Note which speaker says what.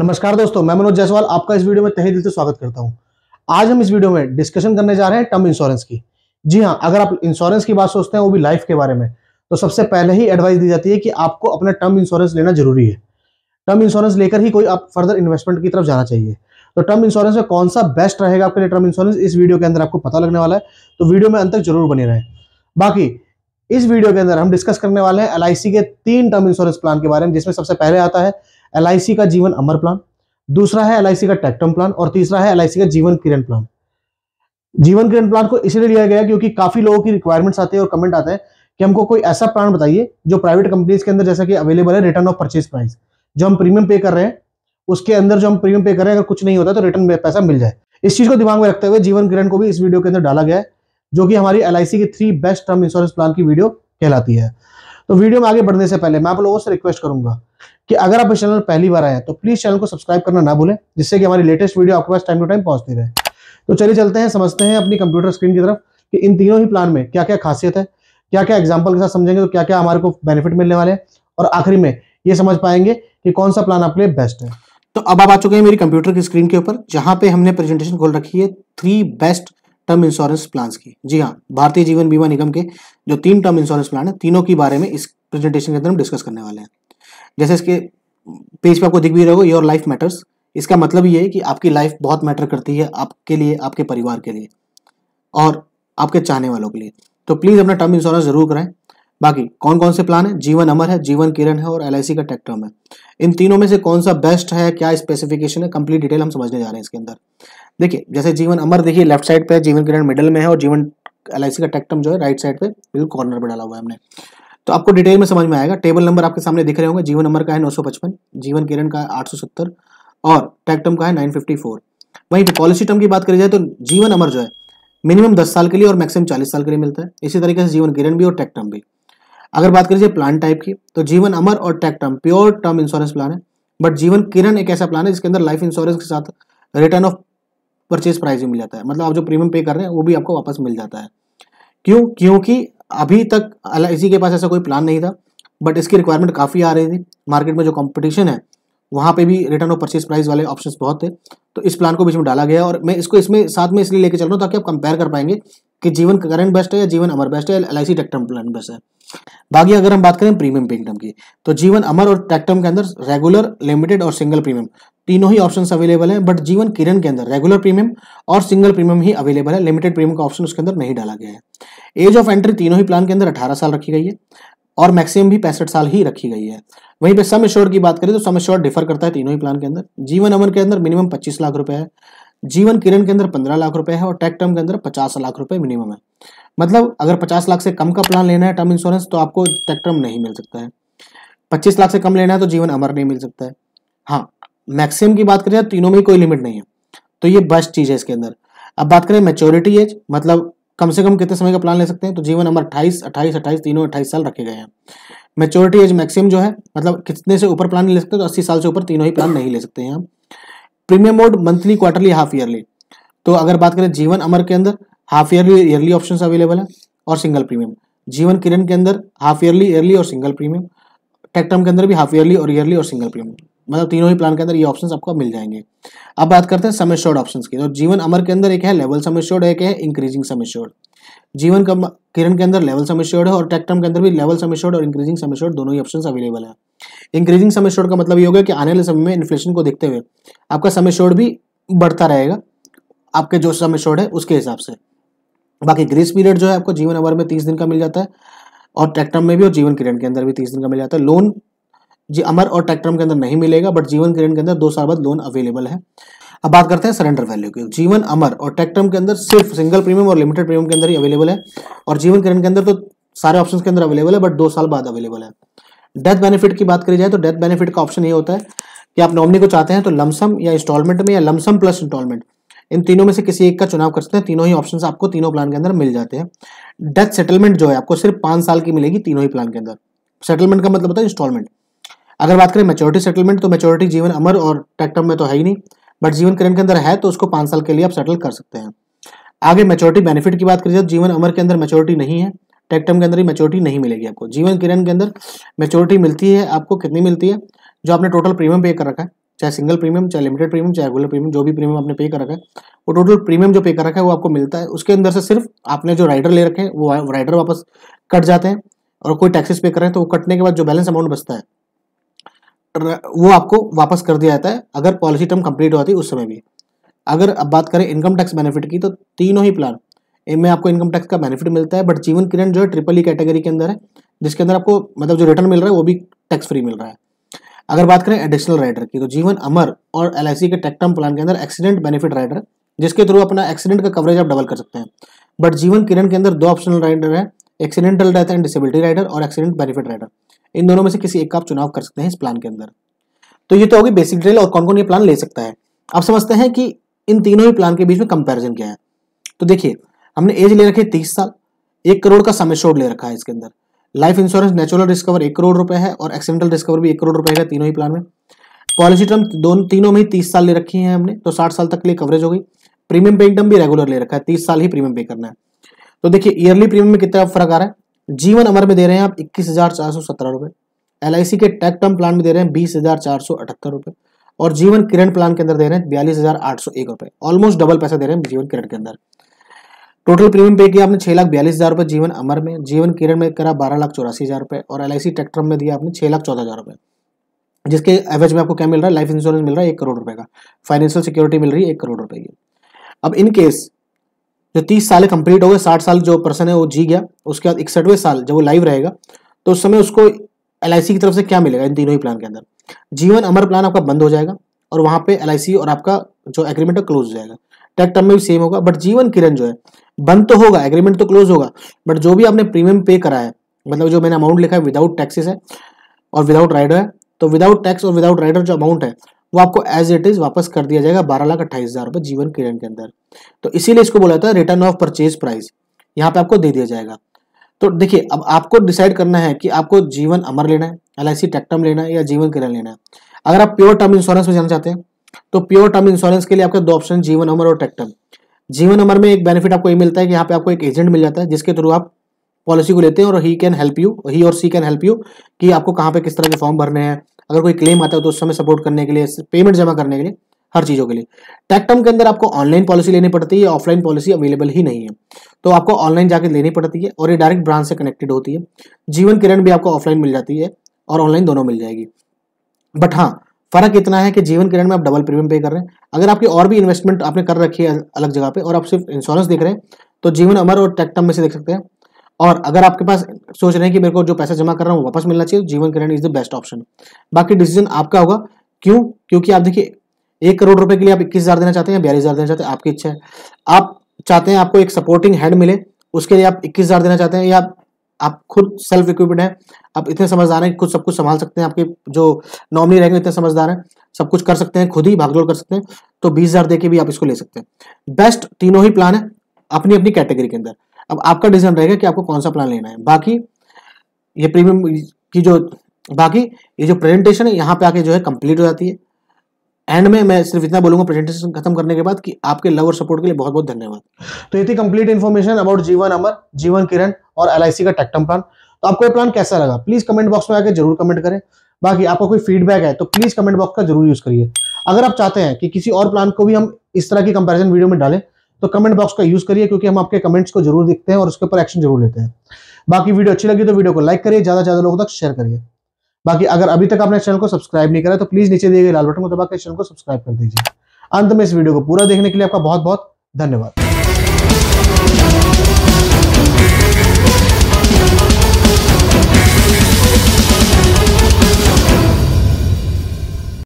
Speaker 1: नमस्कार दोस्तों मैं मनोज जायसवाल आपका इस वीडियो में तहे दिल से स्वागत करता हूं आज हम इस वीडियो में डिस्कशन करने जा रहे हैं टर्म इंश्योरेंस की जी हाँ अगर आप इंश्योरेंस की बात सोचते हैं वो भी लाइफ के बारे में तो सबसे पहले ही एडवाइस दी जाती है कि आपको अपना टर्म इंश्योरेंस लेना जरूरी है टर्म इंश्योरेंस लेकर ही कोई आप फर्दर इन्वेस्टमेंट की तरफ जाना चाहिए तो टर्म इंश्योरेंस में कौन सा बेस्ट रहेगा आपके लिए टर्म इंश्योरेंस इस वीडियो के अंदर आपको पता लगने वाला है तो वीडियो में अंत तक जरूर बने रहे बाकी इस वीडियो के अंदर हम डिस्कस करने वाले हैं एल के तीन टर्म इंश्योरेंस प्लान के बारे में जिसमें सबसे पहले आता है एल का जीवन अमर प्लान दूसरा है एल का टेक्टम प्लान और तीसरा है एल का जीवन किरण प्लान जीवन किरण प्लान को इसलिए लिया गया क्योंकि काफी लोगों की रिक्वायरमेंट्स आते हैं और कमेंट आते हैं कि हमको कोई ऐसा प्लान बताइए जो प्राइवेट कंपनीज के अंदर जैसा कि अवेलेबल है रिटर्न ऑफ परचेज प्राइस जो हम प्रीमियम पे कर रहे हैं उसके अंदर जो हम प्रीमियम पे कर रहे हैं अगर कुछ नहीं होता तो रिटर्न पैसा मिल जाए इस चीज को दिमाग में रखते हुए जीवन किरण को भी इस वीडियो के अंदर डाला गया है जो कि हमारी एल की three best term insurance plan की वीडियो कहलाती है तो वीडियो में आगे बढ़ने से पहले मैं आप लोगों से रिक्वेस्ट करूंगा कि अगर आप इस चैनल पहली बार आए हैं तो प्लीज चैनल को सब्सक्राइब करना ना भूलें जिससे कि हमारी लेटेस्ट वीडियो आपके पास टाइम टू टाइम पहुंचती रहे तो चलिए चलते हैं समझते हैं अपनी कंप्यूटर स्क्रीन की तरफ कि इन तीनों ही प्लान में क्या क्या खासियत है क्या क्या एग्जाम्पल के साथ समझेंगे तो क्या क्या हमारे को बेनिफिट मिलने वाले हैं और आखिरी में ये समझ पाएंगे कि कौन सा प्लान आपके लिए बेस्ट है तो अब आप आ चुके हैं मेरी कंप्यूटर की स्क्रीन के ऊपर जहां पे हमने प्रेजेंटेशन खोल रखी है three best term insurance plans की जी हाँ भारतीय जीवन बीमा निगम के जो तीन टर्म इंश्योरेंस प्लान है तीनों के बारे में इस प्रेजेंटेशन के अंदर हम डिस्कस करने वाले हैं जैसे इसके पेज पे आपको दिख भी रहे हो योर लाइफ मैटर्स इसका मतलब ये है कि आपकी लाइफ बहुत मैटर करती है आपके लिए आपके परिवार के लिए और आपके चाहने वालों के लिए तो प्लीज़ अपना टर्म इंश्योरेंस जरूर कराएं बाकी कौन कौन से प्लान है जीवन अमर है जीवन किरण है और एल का टेक टर्म है इन तीनों में से कौन सा बेस्ट है क्या स्पेसिफिकेशन है कंप्लीट डिटेल हम समझने जा रहे हैं इसके अंदर देखिए जैसे जीवन अमर देखिए लेफ्ट साइड पे जीवन किरण मिडल में है और जीवन एल का टेक टर्म जो है राइट साइड पे बिल्कुल कॉर्नर पर डाला हुआ है हमने तो आपको डिटेल में समझ में आएगा टेबल नंबर आपके सामने दिख रहे होंगे जीवन नंबर का है 955 जीवन किरण का है 870 और टैक्टम का है 954 वहीं पे पॉलिसी टर्म की बात करी जाए तो जीवन अमर जो है मिनिमम 10 साल के लिए और मैक्सिमम 40 साल के लिए मिलता है इसी तरीके से जीवन किरण भी और टैक्टम भी अगर बात करीजिए प्लान टाइप की तो जीवन अमर और Tech Term pure term insurance plan है बट जीवन किरण एक ऐसा प्लान है जिसके अंदर लाइफ इंश्योरेंस के साथ रिटर्न ऑफ परचेज प्राइस भी मिल जाता है मतलब आप जो प्रीमियम पे कर रहे हैं वो भी आपको वापस मिल जाता है क्यों क्योंकि अभी तक एल के पास ऐसा कोई प्लान नहीं था बट इसकी रिक्वायरमेंट काफ़ी आ रही थी मार्केट में जो कंपटीशन है वहाँ पे भी रिटर्न ऑफ परचेज प्राइस वाले ऑप्शंस बहुत थे तो इस प्लान को बीच में डाला गया और मैं इसको इसमें साथ में इसलिए लेके चल रहा हूँ ताकि आप कंपेयर कर पाएंगे कि जीवन करंट बेस्ट है या जीवन अमर बेस्ट है L I C Tech Term plan best है बाकी अगर हम बात करें प्रीमियम पेंटम की तो जीवन अमर और टैक्टम के अंदर रेगुलर लिमिटेड और सिंगल प्रीमियम तीनों ही ऑप्शंस अवेलेबल हैं बट जीवन किरण के अंदर रेगुलर प्रीमियम और सिंगल प्रीमियम ही अवेलेबल है लिमिटेड प्रीमियम का ऑप्शन उसके अंदर नहीं डाला गया है एज ऑफ एंट्री तीनों ही प्लान के अंदर अठारह साल रखी गई है और मैक्सिमम भी पैंसठ साल ही रखी गई है वहीं पर सम एश्योर की बात करें तो सम एश्योर डिफर करता है तीनों ही प्लान के अंदर जीवन अमर के अंदर मिनिमम पच्चीस लाख रुपए है जीवन किरण के अंदर पंद्रह लाख रुपए है और टैक टर्म के अंदर पचास लाख रुपए मिनिमम है मतलब अगर पचास लाख से कम का प्लान लेना है टर्म इंश्योरेंस तो आपको स्पेक्ट्रम नहीं मिल सकता है पच्चीस लाख से कम लेना है तो जीवन अमर नहीं मिल सकता है हाँ मैक्सिमम की बात करें तो तीनों में कोई लिमिट नहीं है तो ये बेस्ट चीज़ है इसके अंदर अब बात करें मेच्योरिटी एज मतलब कम से कम कितने समय का प्लान ले सकते हैं तो जीवन अमर अट्ठाईस अट्ठाईस अट्ठाईस तीनों अट्ठाईस साल रखे गए हैं मेच्योरिटी एज मैक्सिमम जो है मतलब कितने से ऊपर प्लान ले सकते तो अस्सी साल से ऊपर तीनों ही प्लान नहीं ले सकते हैं हम premium mode monthly quarterly half yearly तो अगर बात करें जीवन अमर के अंदर half yearly yearly option available है और सिंगल प्रीमियम जीवन किरण के अंदर हाफ ईयरली ईयरली और सिंगल प्रीमियम टेक्टम के अंदर भी हाफ ईयरली और ईयरली और सिंगल प्रीमियम मतलब तीनों ही प्लान के अंदर ये ऑप्शंस आपको मिल जाएंगे अब बात करते हैं समेश्योर्ड ऑप्शंस ऑप्शन की तो जीवन अमर के अंदर एक है लेवल समेश्योर्ड एक है इंक्रीजिंग समेश्योर्ड जीवन जीवन किरण के अंदर लेवल समेश्योर्ड है और टेक्टम के अंदर भी लेवल समेश्योर्ड और इंक्रीजिंग समेश्योर्ड दोनों ही ऑप्शन अवेलेबल है इंक्रीजिंग समेश्योर्ड का मतलब ये होगा कि आने वाले समय में इन्फ्लेशन को देखते हुए आपका समय भी बढ़ता रहेगा आपके जो समेश्योर्ड है उसके हिसाब से बाकी ग्रेस पीरियड जो है आपको जीवन अवर में तीस दिन का मिल जाता है और ट्रैक्टर में भी और जीवन किरण के अंदर भी तीस दिन का मिल जाता है लोन जी अमर और ट्रैक्टर के अंदर नहीं मिलेगा बट जीवन किरण के अंदर दो साल बाद लोन अवेलेबल है अब बात करते हैं सरेंडर वैल्यू की जीवन अमर और ट्रैक्टर के अंदर सिर्फ सिंगल प्रीमियम और लिमिटेड प्रीमियम के अंदर ही अवेलेबल है और जीवन किरण के अंदर तो सारे ऑप्शन के अंदर अवेलेबल है बट दो साल बाद अवेलेबल है डेथ बेनिफिट की बात करी जाए तो डेथ बेनिफिट का ऑप्शन ये होता है कि आप नॉमनी को चाहते हैं तो लमसम या इंस्टॉलमेंट में या लमसम प्लस इंस्टॉलमेंट इन तीनों में से किसी एक का चुनाव कर सकते हैं तीनों ही ऑप्शन आपको तीनों प्लान के अंदर मिल जाते हैं डेथ सेटलमेंट जो है आपको सिर्फ पाँच साल की मिलेगी तीनों ही प्लान के अंदर सेटलमेंट का मतलब होता है इंस्टॉलमेंट अगर बात करें मेच्योरिटी सेटलमेंट तो मेच्योरिटी जीवन अमर और टेक्टम में तो है ही नहीं बट जीवन करेंट के अंदर है तो उसको पांच साल के लिए आप सेटल कर सकते हैं आगे मेच्योरिटी बेनिफिट की बात करिए तो जीवन अमर के अंदर मेच्योरिटी नहीं है टेक्टम के अंदर ही मेच्योरिटी नहीं मिलेगी आपको जीवन किरण के अंदर मेच्योरिटी मिलती है आपको कितनी मिलती है जो आपने टोटल प्रीमियम पे कर रखा है चाहे सिंगल प्रीमियम चाहे लिमिटेड प्रीमियम चाहे रेगुलर प्रीमियम जो भी प्रीमियम आपने पे कर रखा है वो टोटल प्रीमियम जो पे कर रखा है वो आपको मिलता है उसके अंदर से सिर्फ आपने जो राइडर ले रखे हैं वो राइडर वापस कट जाते हैं और कोई टैक्सेस पे कर रहे हैं तो वो कटने के बाद जो बैलेंस अमाउंट बचता है वो आपको वापस कर दिया जाता है अगर पॉलिसी टर्म कंप्लीट होती है उस समय भी अगर अब बात करें इनकम टैक्स बेनिफिट की तो तीनों ही प्लान इनमें आपको इनकम टैक्स का बेनिफिट मिलता है बट जीवन किरण जो है ट्रिपल ई कैटेगरी के अंदर है जिसके अंदर आपको मतलब जो रिटर्न मिल रहा है वो भी टैक्स फ्री मिल रहा है अगर बात करें एडिशनल राइडर की तो जीवन अमर और एल के टेक्टम प्लान के अंदर एक्सीडेंट बेनिफिट राइडर जिसके थ्रू अपना एक्सीडेंट का कवरेज आप डबल कर सकते हैं बट जीवन किरण के अंदर दो ऑप्शनल राइडर है accidental death and disability rider और एक्सीडेंट बेनिफिट राइडर इन दोनों में से किसी एक का आप चुनाव कर सकते हैं इस प्लान के अंदर तो ये तो होगी बेसिक डिटेल और कौन कौन ये प्लान ले सकता है आप समझते हैं कि इन तीनों ही प्लान के बीच में कंपैरिजन क्या है तो देखिए हमने एज ले रखी है तीस साल एक करोड़ का समय शोर ले रखा है इसके अंदर लाइफ इंश्योरेंस नेचुरल डिस्कवर एक करोड़ रुपए है और एक्सीडेंटल रिस्कवर भी एक करोड़ रुपए का तीनों ही प्लान में पॉलिसी टर्म दोनों तीनों में ही तीस साल ले रखी है हमने तो साठ साल तक लिए कवरेज हो गई प्रीमियम पे इनकम भी रेगुलर ले रखा है तीस साल ही प्रीमियम पे करना है तो देखिए ईयरली प्रीमियम में कितना फर्क आ रहा है जीवन अमर में दे रहे हैं आप इक्कीस हजार चार सौ सत्रह रुपए एल आई सी के टैक टर्म प्लान में दे रहे हैं बीस हजार चार सौ अठहत्तर रुपए और जीवन किरण प्लान के अंदर दे रहे हैं बयालीस हजार आठ सौ एक रुपए ऑलमोस्ट डबल पैसा दे रहे हैं जीवन किरण के अंदर टोटल प्रीमियम पे किया आपने छह लाख बयालीस हज़ार रुपए जीवन अमर में जीवन किरण में करा बारह लाख चौरासी हज़ार रुपए और एल आई में दिया आपने छह लाख चौदह हज़ार रुपये जिसके एवरेज में आपको क्या मिल रहा है लाइफ इंश्योरेंस मिल रहा है एक करोड़ रुपए का फाइनेंशियल सिक्योरिटी मिल रही है एक करोड़ रुपए की अब इन केस जो तीस साल कंप्लीट हो गए साठ साल जो पर्सन है वो जी गया उसके बाद इकसठवें साल जब वो लाइव रहेगा तो उस समय उसको एल की तरफ से क्या मिलेगा इन तीनों ही प्लान के अंदर जीवन अमर प्लान आपका बंद हो जाएगा और वहां पे एल और आपका जो एग्रीमेंट है क्लोज हो जाएगा टर्म में भी सेम होगा बट जीवन किरण जो है बंद तो होगा एग्रीमेंट तो क्लोज होगा बट जो भी आपने प्रीमियम पे करा है मतलब जो मैंने अमाउंट लिखा है विदाउट टैक्सेस है और विदाउट राइडर है तो विदाउट टैक्स और विदाउट राइडर जो अमाउंट है वो आपको एज इट इज वापस कर दिया जाएगा बारह लाख अट्ठाईस हज़ार रुपये जीवन किरण के अंदर तो इसीलिए इसको बोला था रिटर्न ऑफ परचेज प्राइस यहाँ पे आपको दे दिया जाएगा तो देखिए अब आपको डिसाइड करना है कि आपको जीवन अमर लेना है एल आई सी लेना है या जीवन किरण लेना है अगर आप प्योर टर्म इंश्योरेंस में जाना चाहते हैं तो प्योर टर्म इंश्योरेंस के लिए आपका दो ऑप्शन जीवन अमर और टेक्टम जीवन अमर में एक बेनिफिट आपको ये मिलता है कि यहाँ पे आपको एक एजेंट मिल जाता है जिसके थ्रू आप पॉलिसी को लेते हैं और he can help you he or she can help you कि आपको कहाँ पे किस तरह के फॉर्म भरने हैं अगर कोई क्लेम आता है तो उस समय सपोर्ट करने के लिए पेमेंट जमा करने के लिए हर चीज़ों के लिए टैक्टम के अंदर आपको ऑनलाइन पॉलिसी लेनी पड़ती है ऑफलाइन पॉलिसी अवेलेबल ही नहीं है तो आपको ऑनलाइन जाकर लेनी पड़ती है और ये डायरेक्ट ब्रांच से कनेक्टेड होती है जीवन किरण भी आपको ऑफलाइन मिल जाती है और ऑनलाइन दोनों मिल जाएगी बट हाँ फर्क इतना है कि जीवन किरण में आप डबल प्रीमियम पे कर रहे हैं अगर आपकी और भी इन्वेस्टमेंट आपने कर रखी है अलग जगह पे और आप सिर्फ इंश्योरेंस देख रहे हैं तो जीवन अमर और टेक्टम में से देख सकते हैं और अगर आपके पास सोच रहे हैं कि मेरे को जो पैसा जमा कर रहा हूँ वापस मिलना चाहिए Jeevan Kiran is the best option बाकी डिसीजन आपका होगा क्यों क्योंकि आप देखिए एक करोड़ रुपए के लिए आप इक्कीस हज़ार देना चाहते हैं बयालीस हज़ार देना चाहते हैं आपकी इच्छा है आप चाहते हैं आपको एक सपोर्टिंग हेड मिले उसके लिए आप इक्कीस हज़ार देना चाहते हैं या आप खुद सेल्फ इक्विपड है आप इतने समझदार हैं खुद सब कुछ संभाल सकते हैं आपके जो नॉमिनी रहेंगे इतने समझदार हैं सब कुछ कर सकते हैं खुद ही भागदौड़ कर सकते हैं तो बीस हज़ार देके भी आप इसको ले सकते हैं बेस्ट तीनों ही प्लान है अपनी अपनी कैटेगरी के अंदर अब आपका डिसीजन रहेगा कि आपको कौन सा प्लान लेना है बाकी ये प्रीमियम की जो बाकी ये जो प्रेजेंटेशन है यहाँ पे आके जो है कंप्लीट हो जाती है एंड में मैं सिर्फ इतना बोलूंगा प्रेजेंटेशन खत्म करने के बाद कि आपके लव और सपोर्ट के लिए बहुत बहुत धन्यवाद तो ये थी कंप्लीट इन्फॉर्मेशन अबाउट जीवन अमर जीवन किरण और एल का टेक्टम प्लान तो आपको ये प्लान कैसा लगा प्लीज कमेंट बॉक्स में आकर जरूर कमेंट करें बाकी आपका कोई फीडबैक है तो प्लीज कमेंट बॉक्स का जरूर यूज करिए अगर आप चाहते हैं कि किसी और प्लान को भी हम इस तरह की कंपेरिजन वीडियो में डालें तो कमेंट बॉक्स का यूज करिए क्योंकि हम आपके कमेंट्स को जरूर देखते हैं और उसके ऊपर एक्शन जरूर लेते हैं बाकी वीडियो अच्छी लगी तो वीडियो को लाइक करिए ज्यादा ज्यादा लोगों तक शेयर करिए बाकी अगर अभी तक आपने चैनल को सब्सक्राइब नहीं करा तो प्लीज नीचे दिए गए लाल बटन को दबाकर चैनल को सब्सक्राइब कर दीजिए अंत में इस वीडियो को पूरा देखने के लिए आपका बहुत बहुत धन्यवाद